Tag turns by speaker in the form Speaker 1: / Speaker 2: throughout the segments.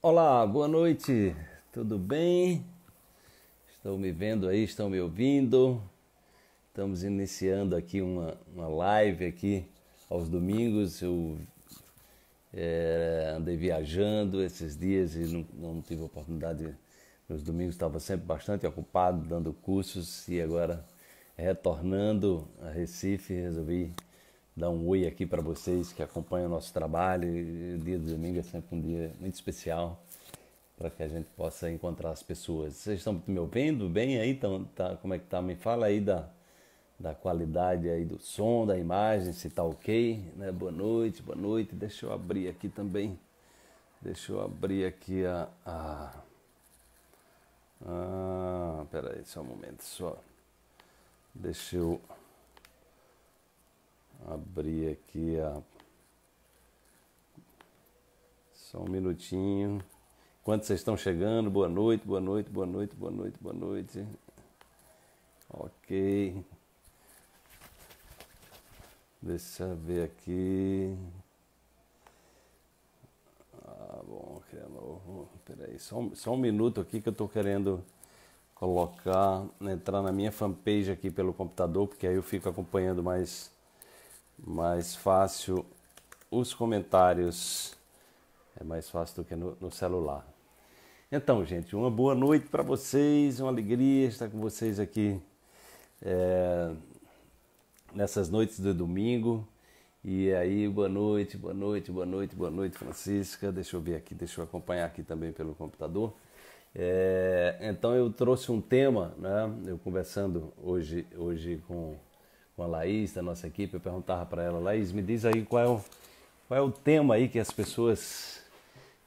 Speaker 1: Olá, boa noite, tudo bem? Estão me vendo aí, estão me ouvindo? Estamos iniciando aqui uma, uma live aqui aos domingos. Eu é, andei viajando esses dias e não, não tive oportunidade. Nos domingos estava sempre bastante ocupado, dando cursos e agora retornando a Recife, resolvi dar um oi aqui para vocês que acompanham o nosso trabalho. O dia de domingo é sempre um dia muito especial para que a gente possa encontrar as pessoas. Vocês estão me ouvindo bem aí? Tão, tá, como é que tá? Me fala aí da, da qualidade aí do som, da imagem, se tá ok. Né? Boa noite, boa noite. Deixa eu abrir aqui também. Deixa eu abrir aqui a. a... Ah, peraí, só um momento, só. Deixa eu abrir aqui a. Só um minutinho. Quanto vocês estão chegando? Boa noite, boa noite, boa noite, boa noite, boa noite. Ok. Deixa eu ver aqui. Ah, bom, que é novo. Peraí, só um, só um minuto aqui que eu estou querendo colocar, entrar na minha fanpage aqui pelo computador, porque aí eu fico acompanhando mais mais fácil os comentários. É mais fácil do que no, no celular. Então, gente, uma boa noite para vocês, uma alegria estar com vocês aqui é, nessas noites do domingo. E aí, boa noite, boa noite, boa noite, boa noite, Francisca. Deixa eu ver aqui, deixa eu acompanhar aqui também pelo computador. É, então eu trouxe um tema, né? Eu conversando hoje, hoje com com a Laís, da nossa equipe, eu perguntava para ela, Laís, me diz aí qual é o, qual é o tema aí que as pessoas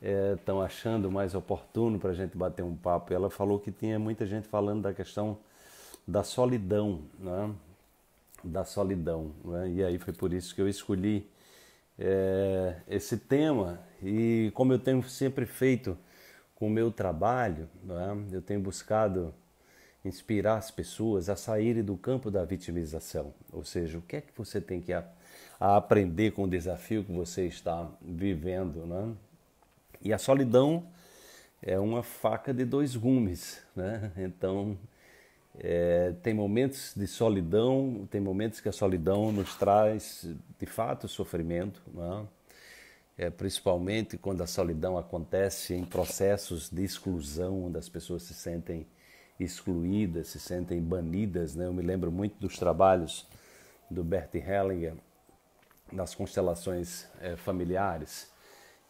Speaker 1: estão eh, é, achando mais oportuno para a gente bater um papo. E ela falou que tinha muita gente falando da questão da solidão, né? da solidão. Né? E aí foi por isso que eu escolhi é, esse tema. E como eu tenho sempre feito com o meu trabalho, né? eu tenho buscado inspirar as pessoas a saírem do campo da vitimização. Ou seja, o que é que você tem que a, a aprender com o desafio que você está vivendo, né? E a solidão é uma faca de dois gumes, né? Então, é, tem momentos de solidão, tem momentos que a solidão nos traz, de fato, sofrimento, né? É, principalmente quando a solidão acontece em processos de exclusão, onde as pessoas se sentem excluídas, se sentem banidas. Né? Eu me lembro muito dos trabalhos do Bert Hellinger nas constelações é, familiares.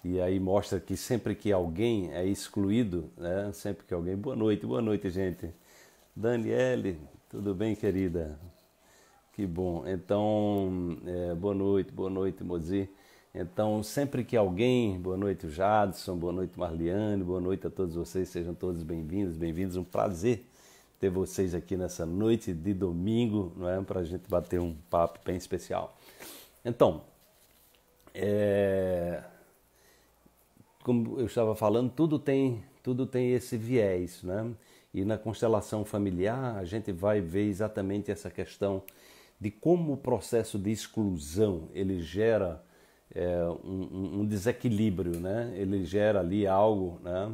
Speaker 1: E aí mostra que sempre que alguém é excluído, né? sempre que alguém. Boa noite, boa noite, gente. Daniele, tudo bem, querida? Que bom. Então, é, boa noite, boa noite, Mozi. Então, sempre que alguém, boa noite Jadson, boa noite Marliane, boa noite a todos vocês, sejam todos bem-vindos, bem-vindos, um prazer ter vocês aqui nessa noite de domingo, não é? Para a gente bater um papo bem especial. Então, é... como eu estava falando, tudo tem, tudo tem esse viés, né? E na constelação familiar, a gente vai ver exatamente essa questão de como o processo de exclusão ele gera é, um, um, desequilíbrio, né? Ele gera ali algo, né?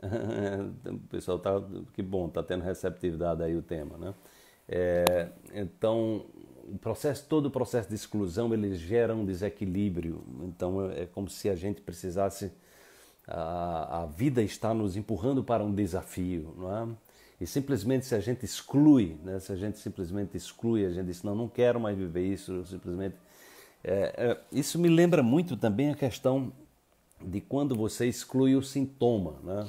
Speaker 1: o pessoal tá que bom, tá tendo receptividade aí o tema, né? É, então o processo todo o processo de exclusão ele gera um desequilíbrio. Então é, é como se a gente precisasse a, a vida está nos empurrando para um desafio, não é? E simplesmente se a gente exclui, né? se a gente simplesmente exclui, a gente diz, não, não quero mais viver isso, simplesmente é, é, isso me lembra muito também a questão de quando você exclui o sintoma, né?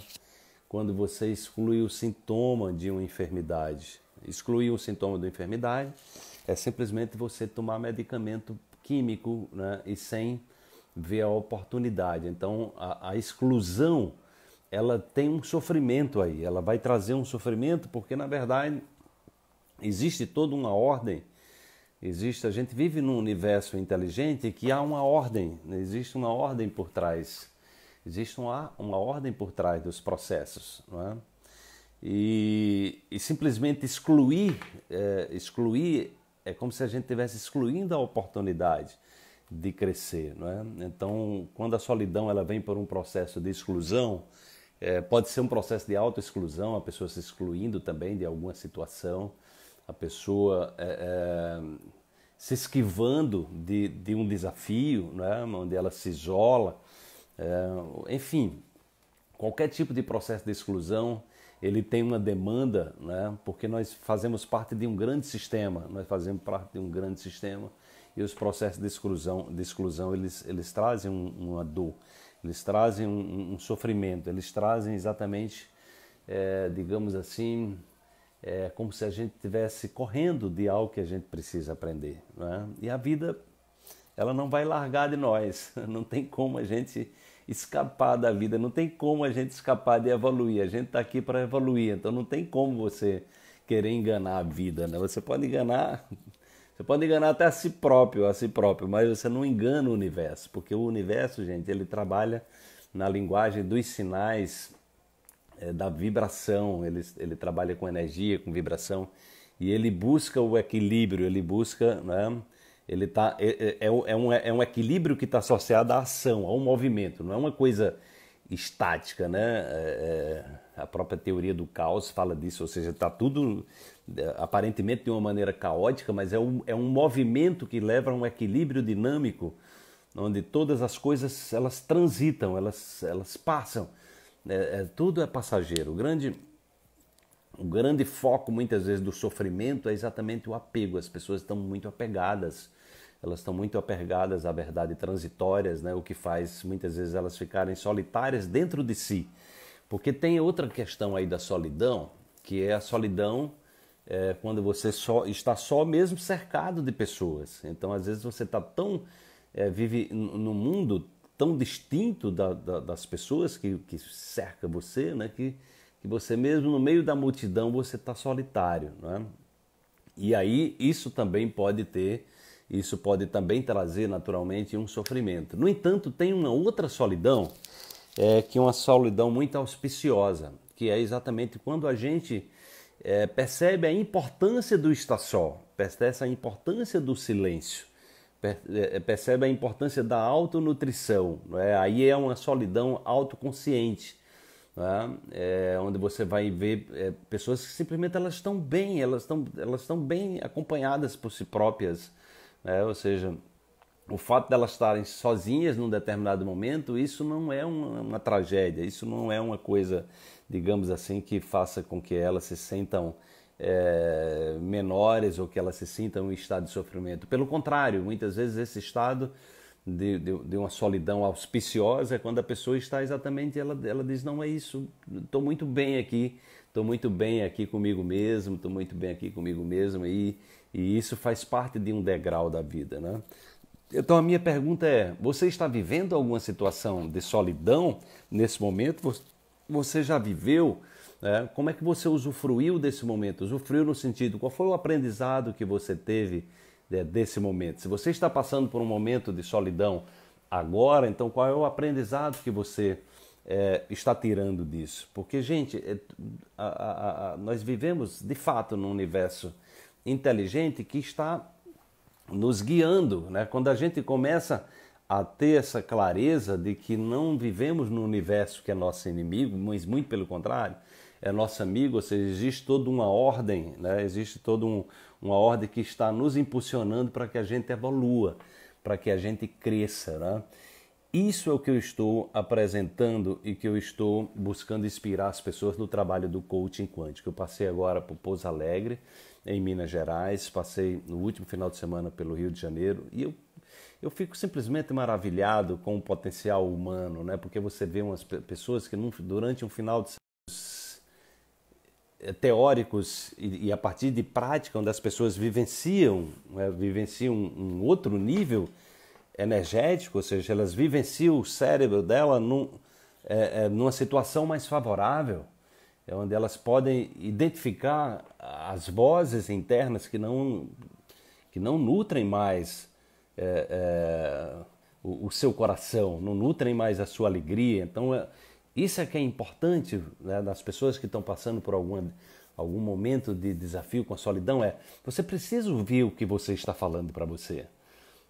Speaker 1: Quando você exclui o sintoma de uma enfermidade. Excluir o sintoma de uma enfermidade é simplesmente você tomar medicamento químico né? e sem ver a oportunidade. Então, a, a exclusão ela tem um sofrimento aí, ela vai trazer um sofrimento porque, na verdade, existe toda uma ordem Existe, a gente vive num universo inteligente que há uma ordem, né? existe uma ordem por trás. Existe uma, uma ordem por trás dos processos, não é? E, e, simplesmente excluir, é, excluir é como se a gente estivesse excluindo a oportunidade de crescer, não é? Então, quando a solidão ela vem por um processo de exclusão, é, pode ser um processo de autoexclusão, a pessoa se excluindo também de alguma situação, a pessoa é, é, se esquivando de, de um desafio, né? onde ela se isola, é, enfim, qualquer tipo de processo de exclusão ele tem uma demanda, né? porque nós fazemos parte de um grande sistema, nós fazemos parte de um grande sistema e os processos de exclusão, de exclusão eles, eles trazem uma dor, eles trazem um, um sofrimento, eles trazem exatamente, é, digamos assim, é como se a gente estivesse correndo de algo que a gente precisa aprender. Né? E a vida, ela não vai largar de nós. Não tem como a gente escapar da vida, não tem como a gente escapar de evoluir. A gente está aqui para evoluir, então não tem como você querer enganar a vida. Né? Você pode enganar você pode enganar até a si próprio, a si próprio, mas você não engana o universo, porque o universo, gente, ele trabalha na linguagem dos sinais é, da vibração, ele, ele trabalha com energia, com vibração, e ele busca o equilíbrio, ele busca. Né, ele tá, é, é, é, é um, é um equilíbrio que está associado à ação, ao movimento, não é uma coisa estática, né? É, é a própria teoria do caos fala disso, ou seja, está tudo é, aparentemente de uma maneira caótica, mas é um, é um movimento que leva a um equilíbrio dinâmico, onde todas as coisas elas transitam, elas, elas passam. É, é, tudo é passageiro. O grande, o grande foco, muitas vezes, do sofrimento é exatamente o apego. As pessoas estão muito apegadas. Elas estão muito apegadas à verdade transitórias, né? o que faz muitas vezes elas ficarem solitárias dentro de si. Porque tem outra questão aí da solidão, que é a solidão é, quando você só, está só mesmo cercado de pessoas. Então, às vezes, você está tão. É, vive no mundo tão distinto da, da, das pessoas que, que cerca você, né? Que, que você mesmo no meio da multidão você está solitário, né? E aí isso também pode ter, isso pode também trazer naturalmente um sofrimento. No entanto, tem uma outra solidão é, que é uma solidão muito auspiciosa, que é exatamente quando a gente é, percebe a importância do estar só, percebe essa importância do silêncio. É, é, percebe a importância da autonutrição. Né? Aí é uma solidão autoconsciente, né? é onde você vai ver é, pessoas que simplesmente elas estão bem, elas estão elas estão bem acompanhadas por si próprias, né? ou seja, o fato delas de estarem sozinhas num determinado momento, isso não é uma, uma tragédia, isso não é uma coisa, digamos assim, que faça com que elas se sentam é, menores ou que ela se sinta em um estado de sofrimento. Pelo contrário, muitas vezes esse estado de, de, de uma solidão auspiciosa é quando a pessoa está exatamente, ela, ela diz, não é isso, estou muito bem aqui, estou muito bem aqui comigo mesmo, estou muito bem aqui comigo mesmo, e, e isso faz parte de um degrau da vida, né? Então a minha pergunta é: você está vivendo alguma situação de solidão nesse momento? Você já viveu né? Como é que você usufruiu desse momento? Usufruiu no sentido, qual foi o aprendizado que você teve né, desse momento? Se você está passando por um momento de solidão agora, então qual é o aprendizado que você é, está tirando disso? Porque, gente, é, a, a, a, nós vivemos de fato num universo inteligente que está nos guiando. Né? Quando a gente começa a ter essa clareza de que não vivemos no universo que é nosso inimigo, mas muito pelo contrário, é nosso amigo, ou seja, existe toda uma ordem, né? existe toda um, uma ordem que está nos impulsionando para que a gente evolua, para que a gente cresça. Né? Isso é o que eu estou apresentando e que eu estou buscando inspirar as pessoas no trabalho do coaching quântico. Eu passei agora por Pouso Alegre, em Minas Gerais, passei no último final de semana pelo Rio de Janeiro e eu eu fico simplesmente maravilhado com o potencial humano, né? Porque você vê umas pessoas que durante um final de teóricos e, e, a partir de prática onde as pessoas vivenciam, né, vivenciam um, um outro nível energético, ou seja, elas vivenciam o cérebro dela num, é, é, numa situação mais favorável, é onde elas podem identificar as vozes internas que não, que não nutrem mais é, é, o, o, seu coração, não nutrem mais a sua alegria. Então, é, isso é que é importante né, das pessoas que estão passando por alguma, algum momento de desafio com a solidão, é você precisa ouvir o que você está falando para você.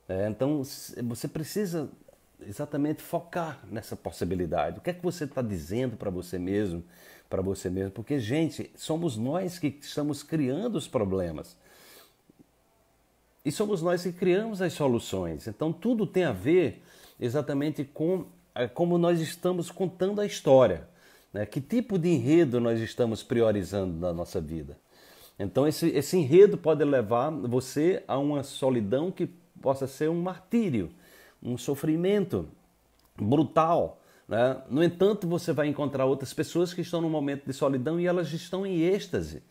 Speaker 1: É, então, você precisa exatamente focar nessa possibilidade. O que é que você está dizendo para você mesmo, para você mesmo? Porque, gente, somos nós que estamos criando os problemas. E somos nós que criamos as soluções. Então, tudo tem a ver exatamente com é como nós estamos contando a história, né? que tipo de enredo nós estamos priorizando na nossa vida. Então, esse, esse enredo pode levar você a uma solidão que possa ser um martírio, um sofrimento brutal. Né? No entanto, você vai encontrar outras pessoas que estão num momento de solidão e elas estão em êxtase.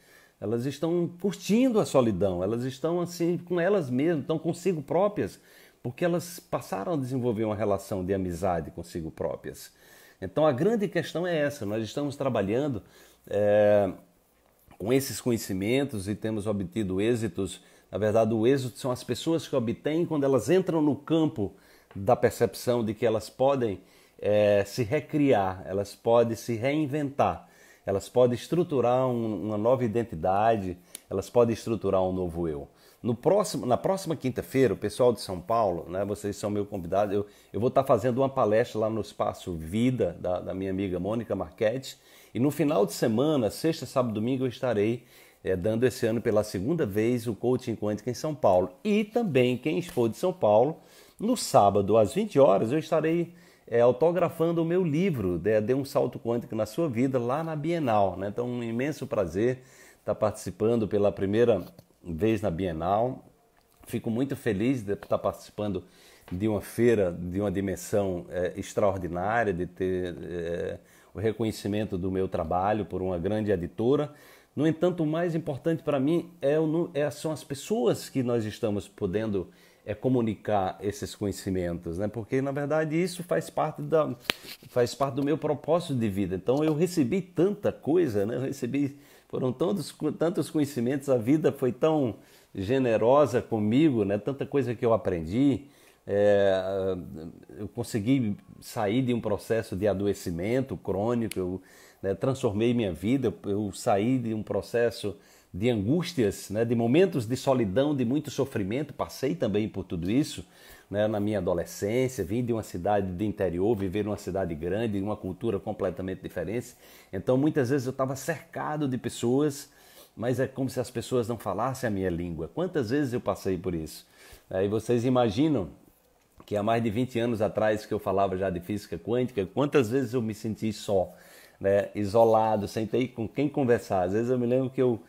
Speaker 1: Elas estão curtindo a solidão, elas estão assim com elas mesmas, estão consigo próprias porque elas passaram a desenvolver uma relação de amizade consigo próprias. Então a grande questão é essa: nós estamos trabalhando é, com esses conhecimentos e temos obtido êxitos. Na verdade, o êxito são as pessoas que obtêm quando elas entram no campo da percepção de que elas podem é, se recriar, elas podem se reinventar, elas podem estruturar um, uma nova identidade, elas podem estruturar um novo eu. No próximo, na próxima quinta-feira, o pessoal de São Paulo, né, vocês são meu convidado, eu, eu vou estar fazendo uma palestra lá no Espaço Vida, da, da minha amiga Mônica Marquette. E no final de semana, sexta, sábado, domingo, eu estarei é, dando esse ano pela segunda vez o Coaching Quântico em São Paulo. E também, quem for de São Paulo, no sábado, às 20 horas, eu estarei é, autografando o meu livro, de né, Dê um Salto Quântico na Sua Vida, lá na Bienal. Né? Então, um imenso prazer estar participando pela primeira vez na Bienal. Fico muito feliz de estar participando de uma feira de uma dimensão é, extraordinária, de ter é, o reconhecimento do meu trabalho por uma grande editora. No entanto, o mais importante para mim é, é, são as pessoas que nós estamos podendo é, comunicar esses conhecimentos, né? Porque na verdade isso faz parte da faz parte do meu propósito de vida. Então eu recebi tanta coisa, né? Eu recebi foram tantos, tantos conhecimentos, a vida foi tão generosa comigo, né? tanta coisa que eu aprendi. É, eu consegui sair de um processo de adoecimento crônico, eu né, transformei minha vida, eu saí de um processo de angústias, né, de momentos de solidão, de muito sofrimento, passei também por tudo isso, né, na minha adolescência, vim de uma cidade de interior, viver numa cidade grande, uma cultura completamente diferente. Então, muitas vezes eu estava cercado de pessoas, mas é como se as pessoas não falassem a minha língua. Quantas vezes eu passei por isso? Aí vocês imaginam que há mais de 20 anos atrás que eu falava já de física quântica, quantas vezes eu me senti só, né, isolado, sem ter com quem conversar. Às vezes eu me lembro que eu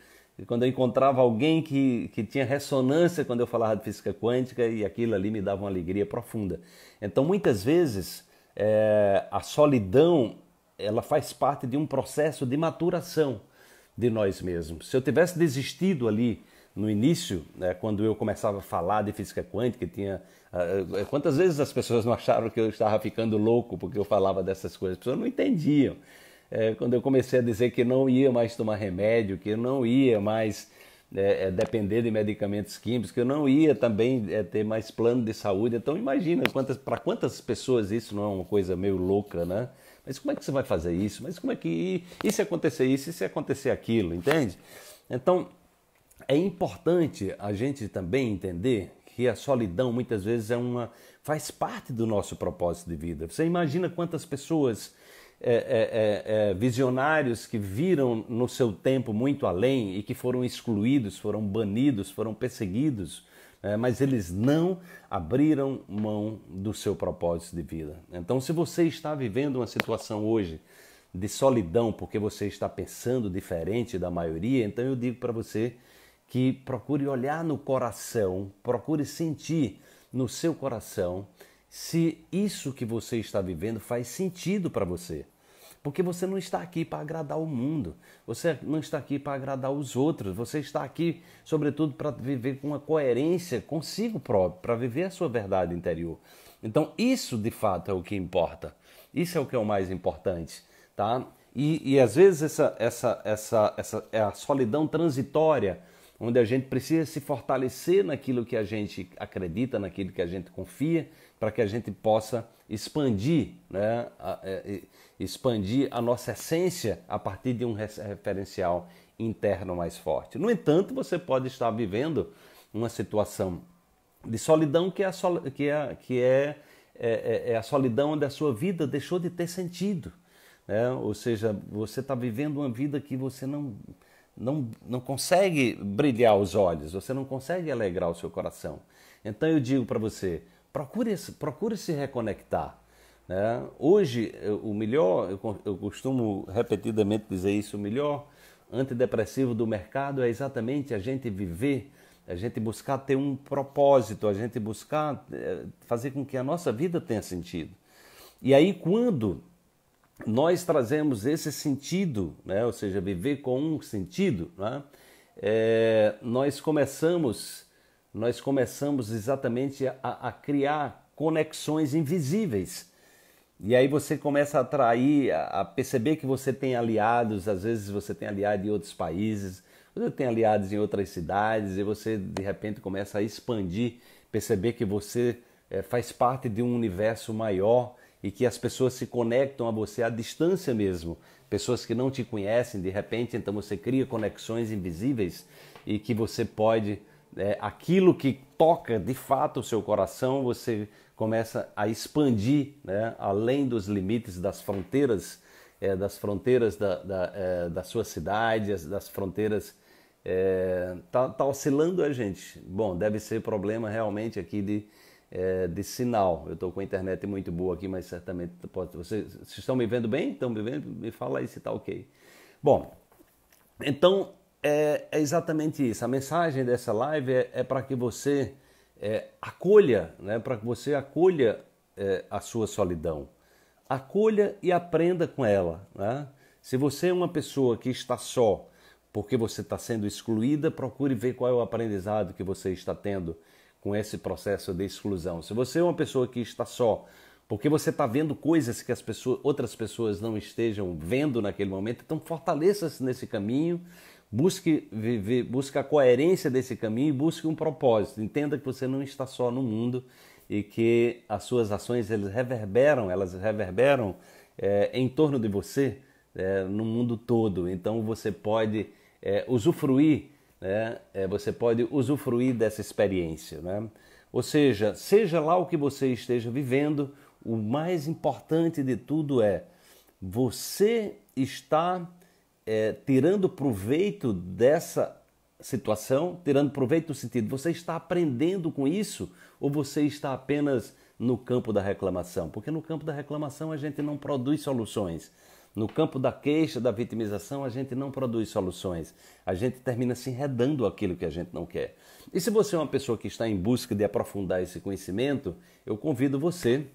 Speaker 1: quando eu encontrava alguém que, que tinha ressonância quando eu falava de física quântica e aquilo ali me dava uma alegria profunda. Então, muitas vezes, é, a solidão ela faz parte de um processo de maturação de nós mesmos. Se eu tivesse desistido ali no início, né, quando eu começava a falar de física quântica, tinha uh, quantas vezes as pessoas não acharam que eu estava ficando louco porque eu falava dessas coisas? As pessoas não entendiam é, quando eu comecei a dizer que não ia mais tomar remédio, que eu não ia mais é, é, depender de medicamentos químicos, que eu não ia também é, ter mais plano de saúde. Então imagina quantas, para quantas pessoas isso não é uma coisa meio louca, né? Mas como é que você vai fazer isso? Mas como é que e se acontecer isso? E se acontecer aquilo? Entende? Então é importante a gente também entender que a solidão muitas vezes é uma faz parte do nosso propósito de vida. Você imagina quantas pessoas é é, é, é, visionários que viram no seu tempo muito além e que foram excluídos, foram banidos, foram perseguidos, né? mas eles não abriram mão do seu propósito de vida. Então, se você está vivendo uma situação hoje de solidão porque você está pensando diferente da maioria, então eu digo para você que procure olhar no coração, procure sentir no seu coração se isso que você está vivendo faz sentido para você. Porque você não está aqui para agradar o mundo, você não está aqui para agradar os outros, você está aqui, sobretudo, para viver com uma coerência consigo próprio, para viver a sua verdade interior. Então, isso de fato é o que importa, isso é o que é o mais importante, tá? E, e às vezes essa, essa, essa, essa é a solidão transitória onde a gente precisa se fortalecer naquilo que a gente acredita, naquilo que a gente confia, para que a gente possa expandir, né, é, expandir a nossa essência a partir de um referencial interno mais forte. No entanto, você pode estar vivendo uma situação de solidão que é a, sol, que é, que é, é, é, é a solidão onde a sua vida deixou de ter sentido. Né? Ou seja, você está vivendo uma vida que você não não, não consegue brilhar os olhos, você não consegue alegrar o seu coração. Então eu digo para você, procure, procure se reconectar. Né? Hoje, o melhor, eu, eu costumo repetidamente dizer isso, o melhor antidepressivo do mercado é exatamente a gente viver, a gente buscar ter um propósito, a gente buscar eh, fazer com que a nossa vida tenha sentido. E aí, quando nós trazemos esse sentido, né? ou seja, viver com um sentido, né? é, nós começamos nós começamos exatamente a, a, criar conexões invisíveis. E aí você começa a atrair, a, a perceber que você tem aliados, às vezes você tem aliado em outros países, você tem aliados em outras cidades, e você de repente começa a expandir, perceber que você é, faz parte de um universo maior e que as pessoas se conectam a você à distância mesmo. Pessoas que não te conhecem, de repente, então você cria conexões invisíveis e que você pode, é, aquilo que toca de fato o seu coração, você começa a expandir né, além dos limites das fronteiras, é, das fronteiras da, da, é, da sua cidade, das fronteiras. É, tá, tá oscilando a gente. Bom, deve ser problema realmente aqui de, é, de sinal. Eu estou com a internet muito boa aqui, mas certamente pode. Vocês, vocês estão me vendo bem? Estão me vendo? Me fala aí se está ok. Bom, então é, é, exatamente isso. A mensagem dessa live é, é para é, né? que você acolha, né? Para que você acolha a sua solidão, acolha e aprenda com ela, né? Se você é uma pessoa que está só porque você está sendo excluída, procure ver qual é o aprendizado que você está tendo com esse processo de exclusão. Se você é uma pessoa que está só, porque você está vendo coisas que as pessoas, outras pessoas não estejam vendo naquele momento, então fortaleça-se nesse caminho, busque viver, busque a coerência desse caminho e busque um propósito. Entenda que você não está só no mundo e que as suas ações elas reverberam, elas reverberam é, em torno de você é, no mundo todo. Então você pode é, usufruir né, é, você pode usufruir dessa experiência. Né? Ou seja, seja lá o que você esteja vivendo, o mais importante de tudo é você está é, tirando proveito dessa situação, tirando proveito do sentido, você está aprendendo com isso ou você está apenas no campo da reclamação? Porque no campo da reclamação a gente não produz soluções no campo da queixa, da vitimização, a gente não produz soluções. A gente termina se enredando aquilo que a gente não quer. E se você é uma pessoa que está em busca de aprofundar esse conhecimento, eu convido você.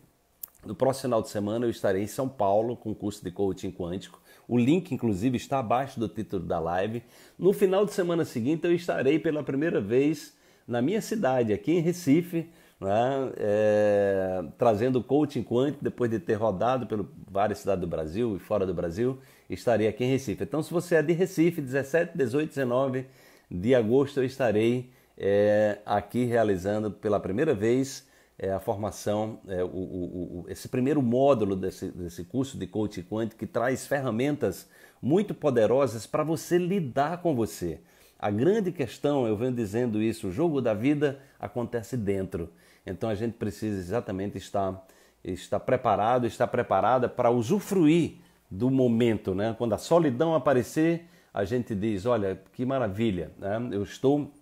Speaker 1: No próximo final de semana eu estarei em São Paulo com o curso de coaching quântico. O link, inclusive, está abaixo do título da live. No final de semana seguinte eu estarei pela primeira vez na minha cidade, aqui em Recife, né? é, trazendo coaching quântico depois de ter rodado por várias cidades do Brasil e fora do Brasil, estarei aqui em Recife. Então, se você é de Recife, 17, 18, 19 de agosto, eu estarei é, aqui realizando pela primeira vez é, a formação, é, o, o, o, esse primeiro módulo desse, desse curso de coaching quântico que traz ferramentas muito poderosas para você lidar com você. A grande questão, eu venho dizendo isso, o jogo da vida acontece dentro. Então a gente precisa exatamente estar, estar preparado, estar preparada para usufruir do momento. Né? Quando a solidão aparecer, a gente diz: olha, que maravilha, né? eu estou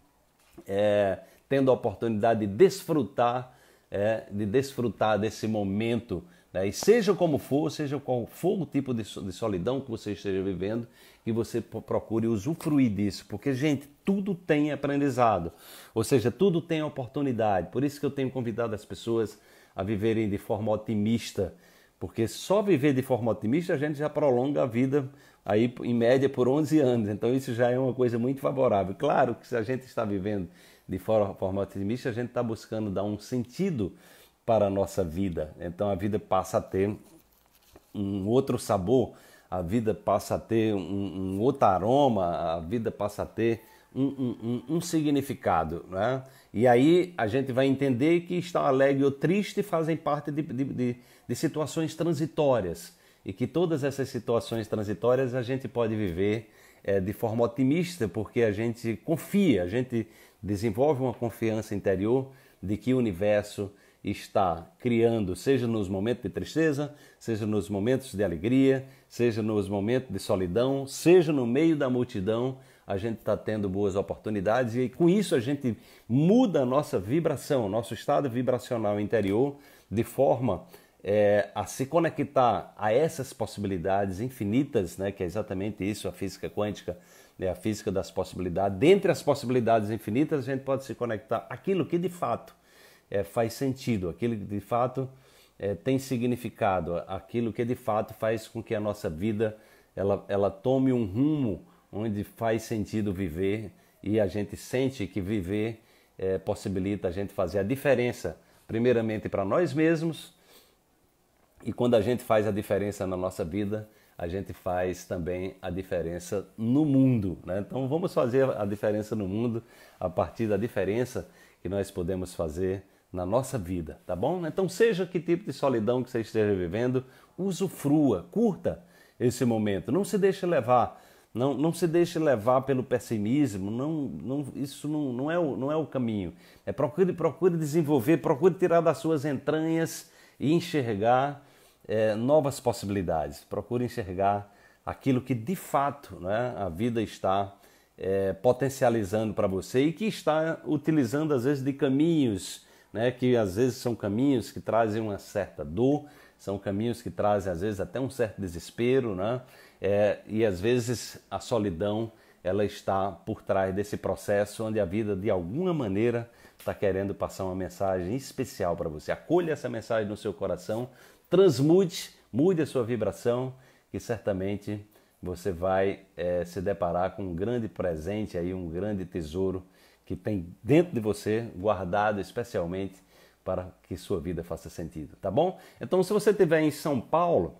Speaker 1: é, tendo a oportunidade de desfrutar, é, de desfrutar desse momento né? E seja como for, seja qual for o tipo de solidão que você esteja vivendo, que você procure usufruir disso, porque, gente, tudo tem aprendizado, ou seja, tudo tem oportunidade. Por isso que eu tenho convidado as pessoas a viverem de forma otimista, porque só viver de forma otimista a gente já prolonga a vida aí em média por 11 anos. Então isso já é uma coisa muito favorável. Claro que se a gente está vivendo de forma, forma otimista, a gente está buscando dar um sentido para a nossa vida. Então a vida passa a ter um outro sabor, a vida passa a ter um, um outro aroma, a vida passa a ter um, um, um, significado. Né? E aí a gente vai entender que estar alegre ou triste fazem parte de, de, de, de situações transitórias e que todas essas situações transitórias a gente pode viver é, de forma otimista, porque a gente confia, a gente desenvolve uma confiança interior de que o universo está criando, seja nos momentos de tristeza, seja nos momentos de alegria, seja nos momentos de solidão, seja no meio da multidão, a gente está tendo boas oportunidades e com isso a gente muda a nossa vibração, nosso estado vibracional interior, de forma é, a se conectar a essas possibilidades infinitas, né, que é exatamente isso, a física quântica é a física das possibilidades. Dentre as possibilidades infinitas, a gente pode se conectar aquilo que de fato é, faz sentido, aquilo que de fato é, tem significado, aquilo que de fato faz com que a nossa vida ela, ela tome um rumo onde faz sentido viver e a gente sente que viver é, possibilita a gente fazer a diferença, primeiramente para nós mesmos, e quando a gente faz a diferença na nossa vida, a gente faz também a diferença no mundo. Né? Então vamos fazer a diferença no mundo a partir da diferença que nós podemos fazer na nossa vida, tá bom? Então, seja que tipo de solidão que você esteja vivendo, usufrua, curta esse momento, não se deixe levar, não, não se deixe levar pelo pessimismo, não, não, isso não, não, é o, não é o caminho. É procure, procure desenvolver, procure tirar das suas entranhas e enxergar é, novas possibilidades, procure enxergar aquilo que de fato né, a vida está é, potencializando para você e que está utilizando às vezes de caminhos né, que às vezes são caminhos que trazem uma certa dor, são caminhos que trazem às vezes até um certo desespero, né? É, e às vezes a solidão ela está por trás desse processo onde a vida de alguma maneira está querendo passar uma mensagem especial para você. Acolha essa mensagem no seu coração, transmute, mude a sua vibração, que certamente você vai é, se deparar com um grande presente aí, um grande tesouro que tem dentro de você, guardado especialmente para que sua vida faça sentido, tá bom? Então, se você estiver em São Paulo,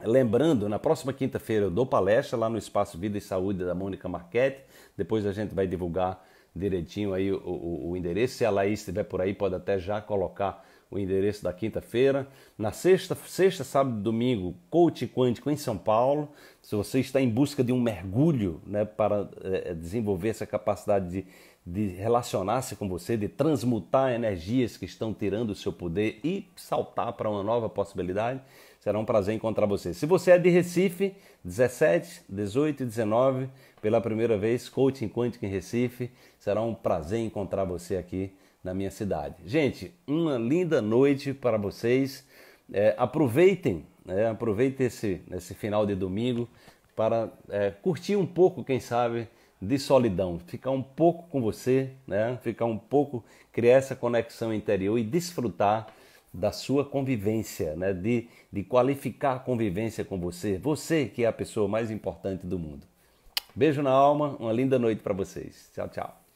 Speaker 1: Lembrando, na próxima quinta-feira eu dou palestra lá no Espaço Vida e Saúde da Mônica Marquette. Depois a gente vai divulgar direitinho aí o, o, o endereço. Se a Laís estiver por aí, pode até já colocar o endereço da quinta-feira. Na sexta, sexta, sábado e domingo, coach quântico em São Paulo. Se você está em busca de um mergulho né, para é, desenvolver essa capacidade de de relacionar-se com você, de transmutar energias que estão tirando o seu poder e saltar para uma nova possibilidade. Será um prazer encontrar você. Se você é de Recife, 17, 18 e 19, pela primeira vez, Coaching Quântico em Recife, será um prazer encontrar você aqui na minha cidade. Gente, uma linda noite para vocês. É, aproveitem, né? aproveitem esse, esse final de domingo para é, curtir um pouco, quem sabe, de solidão, ficar um pouco com você, né? Ficar um pouco, criar essa conexão interior e desfrutar da sua convivência, né? De, de qualificar a convivência com você, você que é a pessoa mais importante do mundo. Beijo na alma, uma linda noite para vocês. Tchau, tchau.